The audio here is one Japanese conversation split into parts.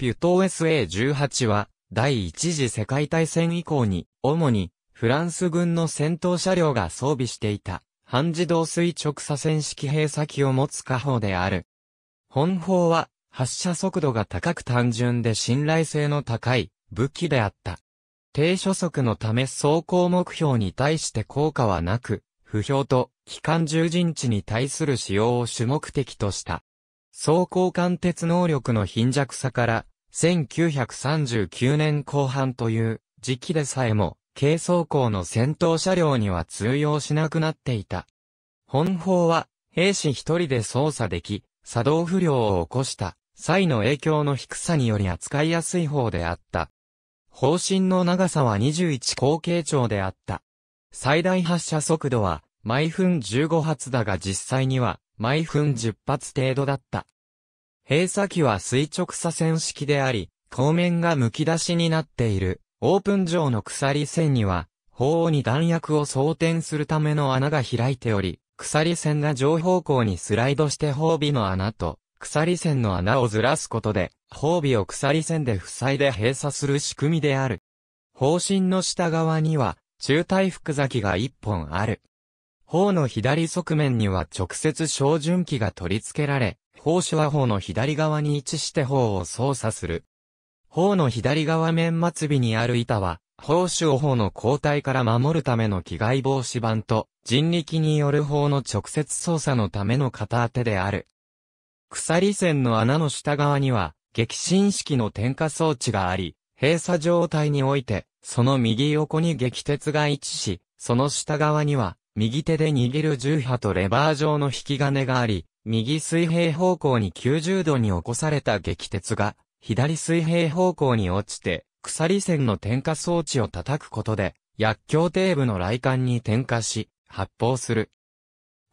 ピュトー SA18 は、第一次世界大戦以降に、主に、フランス軍の戦闘車両が装備していた、半自動垂直左遷式閉鎖機を持つ火砲である。本砲は、発射速度が高く単純で信頼性の高い武器であった。低初速のため走行目標に対して効果はなく、不評と機関重陣地に対する使用を主目的とした。走行貫徹能力の貧弱さから、1939年後半という時期でさえも、軽装甲の戦闘車両には通用しなくなっていた。本砲は、兵士一人で操作でき、作動不良を起こした際の影響の低さにより扱いやすい方であった。方針の長さは21口径長であった。最大発射速度は毎分15発だが実際には毎分10発程度だった。閉鎖器は垂直左線式であり、後面が剥き出しになっている、オープン上の鎖線には、砲に弾薬を装填するための穴が開いており、鎖線が上方向にスライドして褒美の穴と、鎖線の穴をずらすことで、褒美を鎖線で塞いで閉鎖する仕組みである。方針の下側には、中体複咲きが1本ある。砲の左側面には直接照準器が取り付けられ、砲手は砲の左側に位置して砲を操作する。砲の左側面末尾にある板は、砲手を砲の交代から守るための機害防止板と、人力による砲の直接操作のための片手である。鎖線の穴の下側には、激震式の点火装置があり、閉鎖状態において、その右横に激鉄が位置し、その下側には、右手で握る重波とレバー状の引き金があり、右水平方向に90度に起こされた激鉄が、左水平方向に落ちて、鎖線の点火装置を叩くことで、薬莢底部の雷管に点火し、発砲する。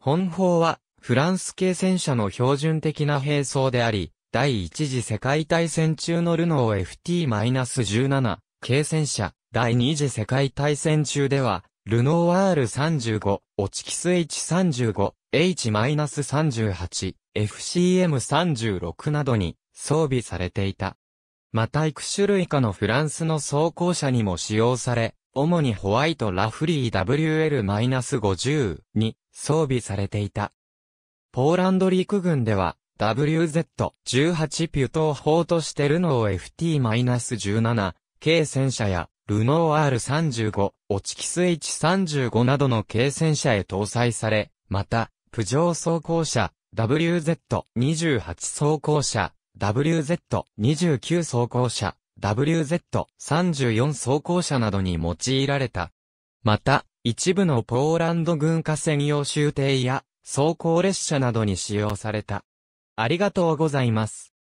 本砲は、フランス系戦車の標準的な兵装であり、第一次世界大戦中のルノー FT-17 軽戦車、第二次世界大戦中では、ルノワール35、オチキス H35、H-38、FCM36 などに装備されていた。また幾種類かのフランスの装甲車にも使用され、主にホワイトラフリー WL-50 に装備されていた。ポーランド陸軍では WZ-18 ピュトー砲としてルノー FT-17 軽戦車やルノー R35、オチキス H35 などの軽戦車へ搭載され、また、プジョー装甲車、WZ28 装甲車、WZ29 装甲車、WZ34 装甲車などに用いられた。また、一部のポーランド軍火専用終艇や装甲列車などに使用された。ありがとうございます。